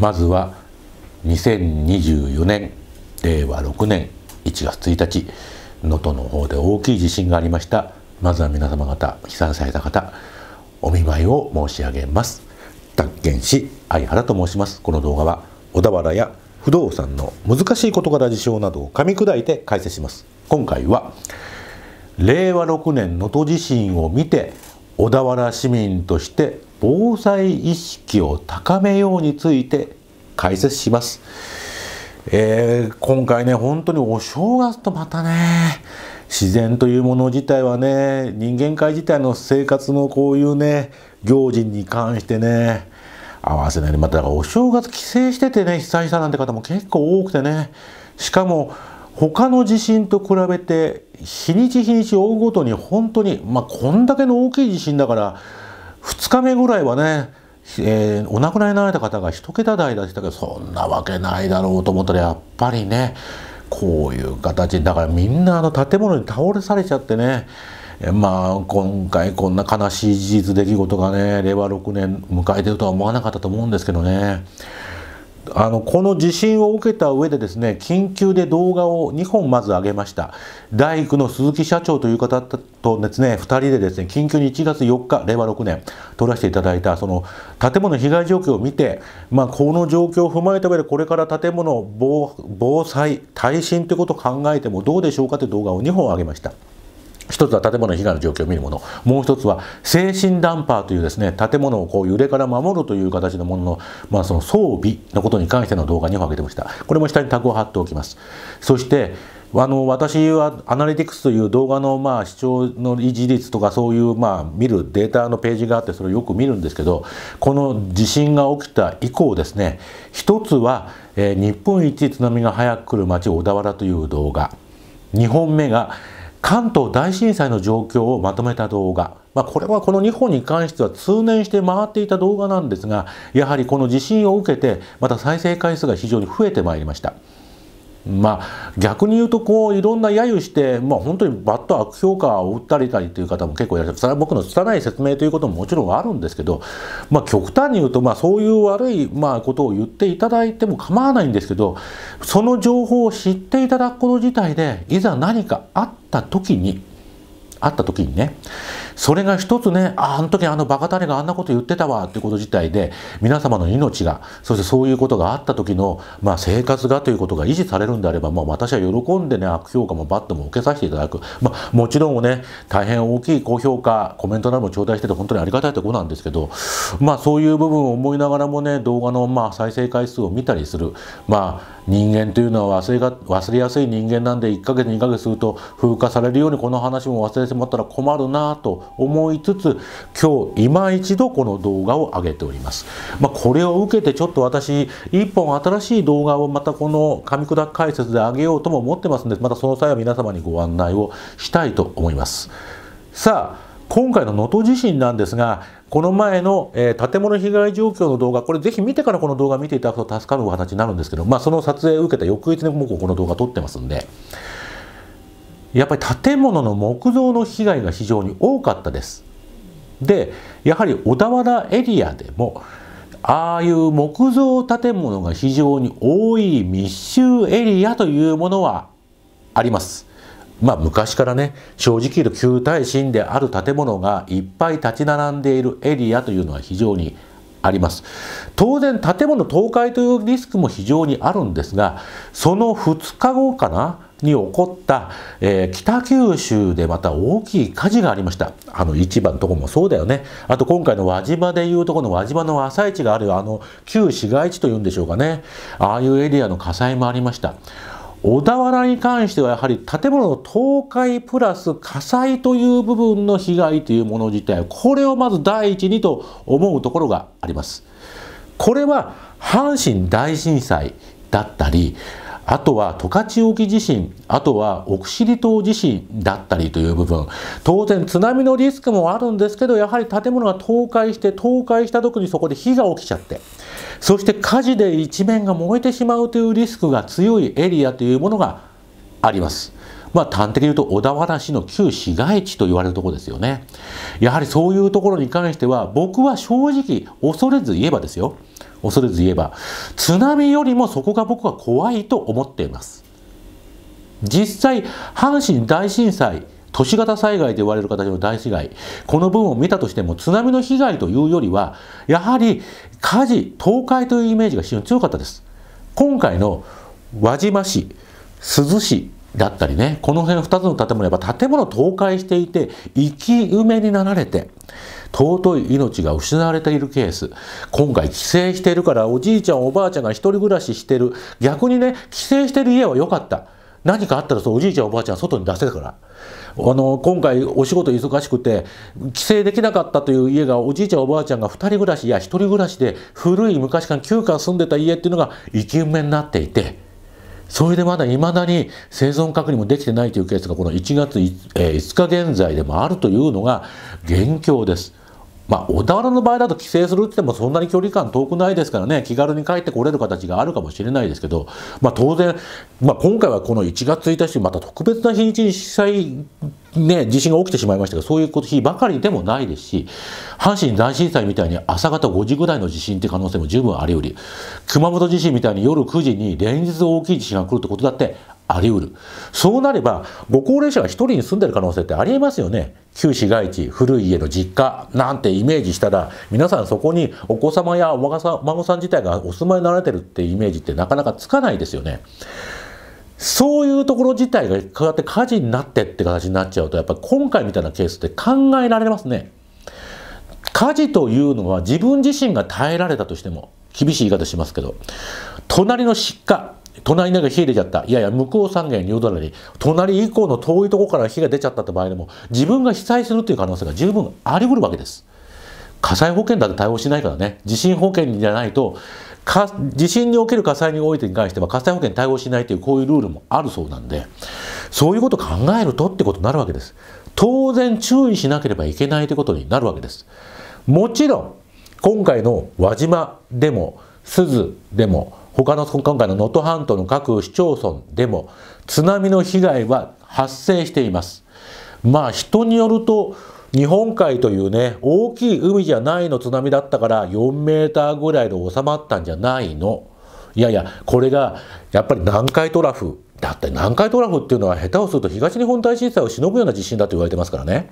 まずは2024年令和6年1月1日能登の方で大きい地震がありましたまずは皆様方被災された方お見舞いを申し上げます宅建師相原と申しますこの動画は小田原や不動産の難しい事柄事象などを噛み砕いて解説します今回は令和6年能登地震を見て小田原市民として防災意識を高めようについて解説します。えー、今回ね、本当にお正月とまたね、自然というもの自体はね、人間界自体の生活のこういうね、行事に関してね、合わせないで、またお正月帰省しててね、被災者なんて方も結構多くてね、しかも、他の地震と比べて、日にち日にち追うごとに本当に、まあ、こんだけの大きい地震だから、2日目ぐらいはね、えー、お亡くなりになられた方が1桁台だったけどそんなわけないだろうと思ったらやっぱりねこういう形だからみんなあの建物に倒れされちゃってねまあ今回こんな悲しい事実出来事がね令和6年迎えてるとは思わなかったと思うんですけどね。あのこの地震を受けた上でですね緊急で動画を2本まず上げました大工の鈴木社長という方とですね2人でですね緊急に1月4日令和6年撮らせていただいたその建物被害状況を見て、まあ、この状況を踏まえた上でこれから建物防防災耐震ということを考えてもどうでしょうかという動画を2本上げました。一つは建物の被害の状況を見るものもう一つは精神ダンパーというですね建物をこう揺れから守るという形のものの,、まあその装備のことに関しての動画2本上げてましたこれも下にタグを貼っておきますそしてあの私はアナリティクスという動画のまあ視聴の維持率とかそういうまあ見るデータのページがあってそれをよく見るんですけどこの地震が起きた以降ですね一つは、えー、日本一津波が早く来る町小田原という動画2本目が「関東大震災の状況をまとめた動画、まあ、これはこの日本に関しては通年して回っていた動画なんですがやはりこの地震を受けてまた再生回数が非常に増えてまいりました。まあ、逆に言うとこういろんな揶揄して、まあ、本当にバッと悪評価を打ったりたりという方も結構いらっしゃるそれは僕の拙い説明ということももちろんあるんですけど、まあ、極端に言うと、まあ、そういう悪い、まあ、ことを言っていただいても構わないんですけどその情報を知っていただくこと自体でいざ何かあった時にあった時にねそれが一つねああの時あのバカタがあんなこと言ってたわっていうこと自体で皆様の命がそしてそういうことがあった時の、まあ、生活がということが維持されるんであれば、もう私は喜んでね悪評価もバットも受けさせていただく、まあ、もちろんね大変大きい高評価コメントなども頂戴してて本当にありがたいとこなんですけど、まあ、そういう部分を思いながらもね動画のまあ再生回数を見たりする、まあ、人間というのは忘れが忘れやすい人間なんで1ヶ月2ヶ月すると風化されるようにこの話も忘れてしまったら困るなと思いつつ今日今一度この動画を上げております、まあ、これを受けてちょっと私一本新しい動画をまたこの噛み砕く解説で上げようとも思ってますのでまたその際は皆様にご案内をしたいと思いますさあ今回の能登地震なんですがこの前の、えー、建物被害状況の動画これぜひ見てからこの動画見ていただくと助かるお話になるんですけど、まあ、その撮影を受けた翌日にもこの動画撮ってますんで。やっぱり建物の木造の被害が非常に多かったです。でやはり小田原エリアでもああいう木造建物が非常に多い密集エリアというものはあります。まあ昔からね正直言うと旧耐震である建物がいっぱい立ち並んでいるエリアというのは非常にあります当然建物倒壊というリスクも非常にあるんですがその2日後かなに起こった、えー、北九州でまた大きい火事がありましたあの市場のとこもそうだよねあと今回の輪島でいうとこの輪島の朝市があるあの旧市街地というんでしょうかねああいうエリアの火災もありました小田原に関してはやはり建物の倒壊プラス火災という部分の被害というもの自体これをまず第一にと思うところがあります。これは阪神大震災だったりあとは十勝沖地震、あとは奥尻島地震だったりという部分、当然津波のリスクもあるんですけど、やはり建物が倒壊して、倒壊した時にそこで火が起きちゃって、そして火事で一面が燃えてしまうというリスクが強いエリアというものがあります。まあ、端的に言うと小田原市の旧市街地と言われるところですよね。やはりそういうところに関しては、僕は正直、恐れず言えばですよ。恐れず言えば、津波よりもそこが僕は怖いと思っています。実際、阪神大震災、都市型災害と言われる形の大被害、この分を見たとしても津波の被害というよりは、やはり火事、倒壊というイメージが非常に強かったです。今回の輪島市、珠洲市、だったりね、この辺2つの建物、やっぱ建物倒壊していて、生き埋めになられて、尊い命が失われているケース。今回帰省しているから、おじいちゃんおばあちゃんが一人暮らししてる。逆にね、帰省してる家は良かった。何かあったらそおじいちゃんおばあちゃん外に出せたから。あの今回お仕事忙しくて帰省できなかったという家がおじいちゃんおばあちゃんが2人暮らしや1人暮らしで古い昔から旧家住んでた家っていうのが生き埋めになっていてそれでまだいまだに生存確認もできてないというケースがこの1月 5,、え5日現在でもあるというのが現況です。まあ、小田原の場合だと帰省するって言ってもそんなに距離感遠くないですからね、気軽に帰ってこれる形があるかもしれないですけど、まあ、当然、まあ、今回はこの1月1日、また特別な日にちに実際、ね、地震が起きてしまいましたが、そういう日ばかりでもないですし、阪神大震災みたいに朝方5時ぐらいの地震って可能性も十分あり得り、熊本地震みたいに夜9時に連日大きい地震が来るってことだってあり得る。そうなれば、ご高齢者が1人に住んでる可能性ってありえますよね。旧市街地、古い家の実家なんてイメージしたら、皆さんそこにお子様やお孫さん孫さん自体がお住まいになられてるってイメージってなかなかつかないですよね。そういうところ自体がこうやって火事になってって形になっちゃうと、やっぱり今回みたいなケースって考えられますね。火事というのは自分自身が耐えられたとしても、厳しい言い方しますけど、隣の失火、隣なんか火入れちゃった。いやいや、向こう3軒両隣に、隣以降の遠いとこから火が出ちゃったって場合でも、自分が被災するっていう可能性が十分ありうるわけです。火災保険だって対応しないからね、地震保険じゃないと、地震における火災においてに関しては火災保険に対応しないというこういうルールもあるそうなんで、そういうことを考えるとってことになるわけです。当然注意しなければいけないということになるわけです。もちろん、今回の輪島でも、鈴でも、他の今回の能登半島の各市町村でも津波の被害は発生しています。まあ人によると日本海というね大きい海じゃないの津波だったから4メーターぐらいで収まったんじゃないのいやいやこれがやっぱり南海トラフだって南海トラフっていうのは下手をすると東日本大震災をしのぐような地震だと言われてますからね。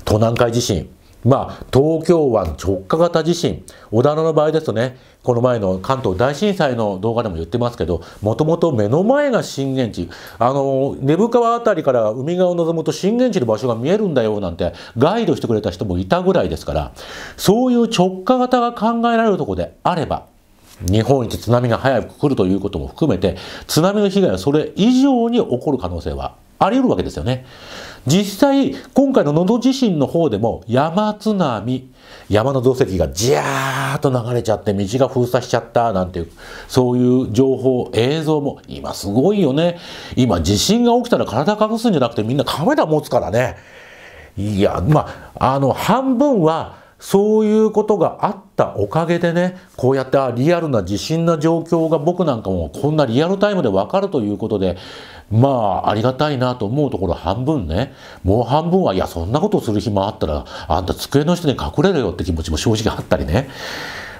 東南海地震まあ、東京湾直下型地震、小田原の場合ですとね、この前の関東大震災の動画でも言ってますけど、もともと目の前が震源地、あの、根府川辺りから海側を望むと震源地の場所が見えるんだよなんてガイドしてくれた人もいたぐらいですから、そういう直下型が考えられるところであれば、日本一津波が早く来るということも含めて、津波の被害はそれ以上に起こる可能性はあり得るわけですよね。実際、今回の能登地震の方でも山津波、山の土石がジャーっと流れちゃって道が封鎖しちゃったなんていう、そういう情報、映像も今すごいよね。今地震が起きたら体隠すんじゃなくてみんなカメラ持つからね。いや、まあ、あの、半分はそういうことがあったおかげでね、こうやってリアルな地震な状況が僕なんかもこんなリアルタイムでわかるということで、まあ、ありがたいなと思うところ半分ね、もう半分は、いや、そんなことする暇あったら、あんた机の下に隠れるよって気持ちも正直あったりね。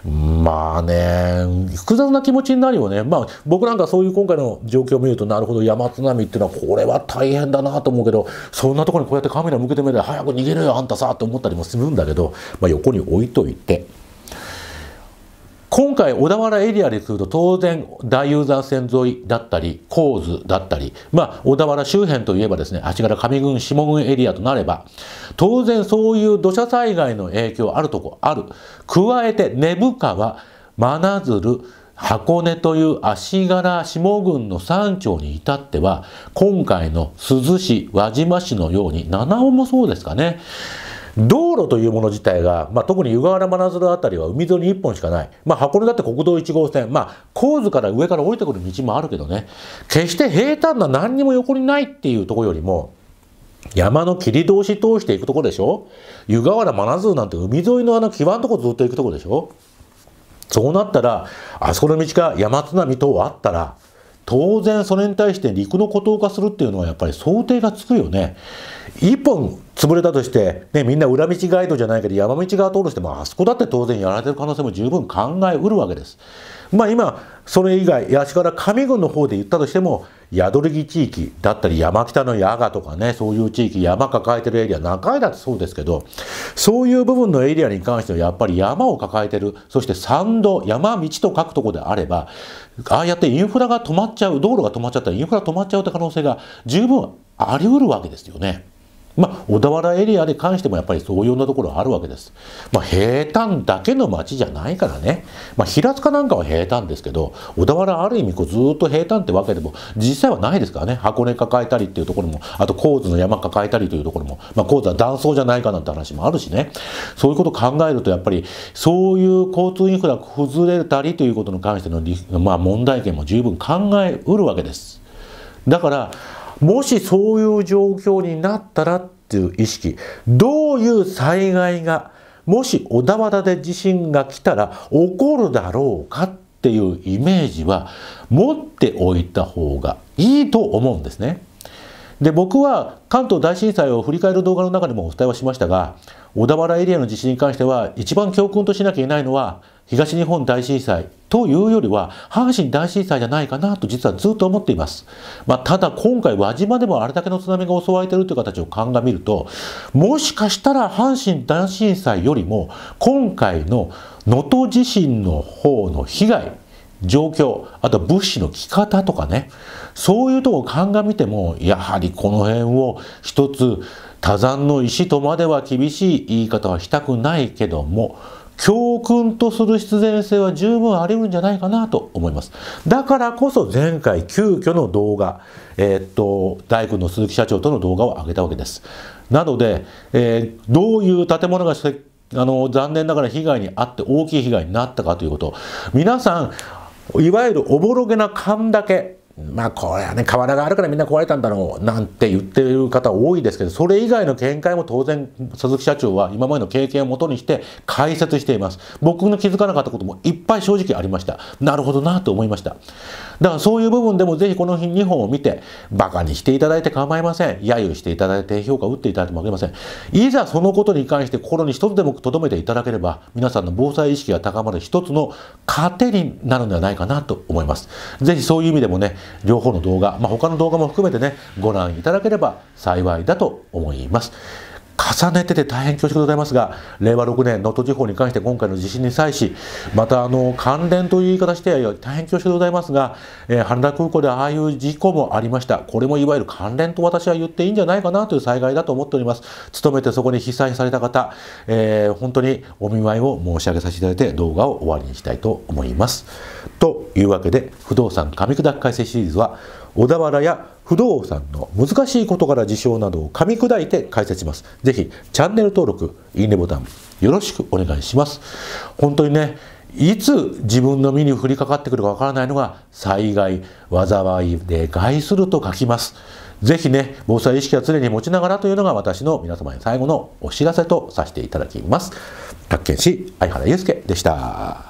まあね、複雑な気持ちになるよね。まあ、僕なんかそういう今回の状況を見ると、なるほど、山津波っていうのは、これは大変だなと思うけど、そんなところにこうやってカメラ向けてみれば、早く逃げるよ、あんたさ、と思ったりもするんだけど、まあ、横に置いといて。今回小田原エリアにすると当然大雄山線沿いだったり構図だったりまあ小田原周辺といえばですね足柄上郡下郡エリアとなれば当然そういう土砂災害の影響あるとこある加えて根深川真鶴箱根という足柄下郡の山頂に至っては今回の珠洲市輪島市のように七尾もそうですかね道路というもの自体が、まあ、特に湯河原真鶴辺りは海沿いに1本しかない、まあ、箱根だって国道1号線、まあ、構図から上から降りてくる道もあるけどね決して平坦な何にも横にないっていうところよりも山の切り通し通していくところでしょ湯河原真鶴なんて海沿いのあの際のとこずっと行くところでしょそうなったらあそこの道か山津波等あったら当然それに対して陸の孤島化するっていうのはやっぱり想定がつくよね。一本潰れたとして、ね、みんな裏道ガイドじゃないけど山道側通るしてもあそこだって当然やられてる可能性も十分考えうるわけです。まあ今それ以外八から上郡の方で言ったとしても宿り木地域だったり山北の矢賀とかねそういう地域山抱えてるエリア中井だってそうですけどそういう部分のエリアに関してはやっぱり山を抱えてるそして山道山道と書くとこであればああやってインフラが止まっちゃう道路が止まっちゃったらインフラ止まっちゃうって可能性が十分ありうるわけですよね。まあ、小田原エリアに関してもやっぱりそういうようなところあるわけです。まあ、平坦だけの町じゃないからね。まあ、平塚なんかは平坦ですけど、小田原ある意味こうずっと平坦ってわけでも実際はないですからね。箱根抱えたりっていうところも、あと神津の山抱えたりというところも、まあ、神津は断層じゃないかなんて話もあるしね。そういうことを考えるとやっぱりそういう交通インフラ崩れたりということに関しての、まあ、問題点も十分考えうるわけです。だからもしそういう状況になったらっていう意識どういう災害がもし小田原で地震が来たら起こるだろうかっていうイメージは持っておいた方がいいと思うんですね。で僕は関東大震災を振り返る動画の中でもお伝えはしましたが小田原エリアの地震に関しては一番教訓としなきゃいけないのは東日本大震災というよりは阪神大震災じゃないかなと実はずっと思っています、まあ、ただ今回輪島でもあれだけの津波が襲われているという形を鑑みるともしかしたら阪神大震災よりも今回の能登地震の方の被害状況あと物資の着方とかねそういうとこを鑑みてもやはりこの辺を一つ多山の石とまでは厳しい言い方はしたくないけども教訓とする必然性は十分あり得るんじゃないかなと思います。だからこそ前回急遽の動画、えー、っと、大工の鈴木社長との動画を上げたわけです。なので、えー、どういう建物があの残念ながら被害に遭って大きい被害になったかということ皆さんいわゆるおぼろげな勘だけまあこれはね瓦があるからみんな壊れたんだろうなんて言ってる方多いですけどそれ以外の見解も当然鈴木社長は今までの経験をもとにして解説しています僕の気づかなかったこともいっぱい正直ありましたなるほどなと思いましただからそういう部分でもぜひこの日2本を見てバカにしていただいて構いません揶揄していただいて評価を打っていただいてもありませんいざそのことに関して心に一つでも留めていただければ皆さんの防災意識が高まる一つの糧になるんではないかなと思いますぜひそういう意味でもね両方の動画、まあ、他の動画も含めてね、ご覧いただければ幸いだと思います。重ねてて大変恐縮でございますが、令和6年能登地方に関して今回の地震に際し、またあの関連という言い方して大変恐縮でございますが、えー、羽田空港でああいう事故もありました。これもいわゆる関連と私は言っていいんじゃないかなという災害だと思っております。勤めてそこに被災された方、えー、本当にお見舞いを申し上げさせていただいて動画を終わりにしたいと思います。というわけで不動産噛み砕き解説シリーズは小田原や不動産の難しい事柄事象などを噛み砕いて解説します。ぜひチャンネル登録、いいねボタンよろしくお願いします。本当にね、いつ自分の身に降りかかってくるかわからないのが災害、災いで害すると書きます。ぜひね、防災意識は常に持ちながらというのが私の皆様に最後のお知らせとさせていただきます。宅建師、相原祐介でした。